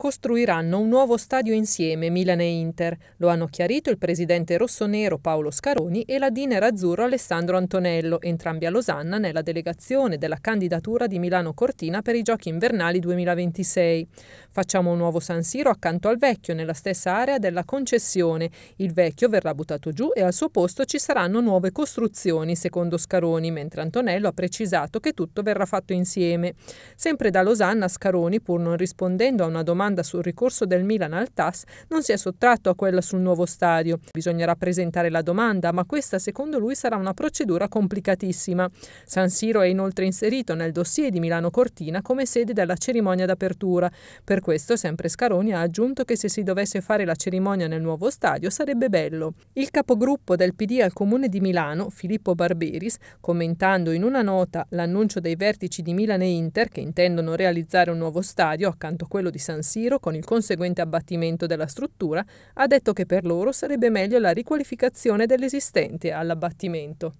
costruiranno un nuovo stadio insieme Milan e Inter. Lo hanno chiarito il presidente rossonero Paolo Scaroni e la DIN azzurro Alessandro Antonello, entrambi a Losanna nella delegazione della candidatura di Milano Cortina per i Giochi invernali 2026. Facciamo un nuovo San Siro accanto al vecchio nella stessa area della concessione. Il vecchio verrà buttato giù e al suo posto ci saranno nuove costruzioni, secondo Scaroni, mentre Antonello ha precisato che tutto verrà fatto insieme. Sempre da Losanna Scaroni, pur non rispondendo a una domanda domanda sul ricorso del Milan al TAS non si è sottratto a quella sul nuovo stadio. Bisognerà presentare la domanda, ma questa secondo lui sarà una procedura complicatissima. San Siro è inoltre inserito nel dossier di Milano Cortina come sede della cerimonia d'apertura. Per questo sempre Scaroni ha aggiunto che se si dovesse fare la cerimonia nel nuovo stadio sarebbe bello. Il capogruppo del PD al comune di Milano, Filippo Barberis, commentando in una nota l'annuncio dei vertici di Milano e Inter che intendono realizzare un nuovo stadio accanto a quello di San Siro tiro con il conseguente abbattimento della struttura, ha detto che per loro sarebbe meglio la riqualificazione dell'esistente all'abbattimento.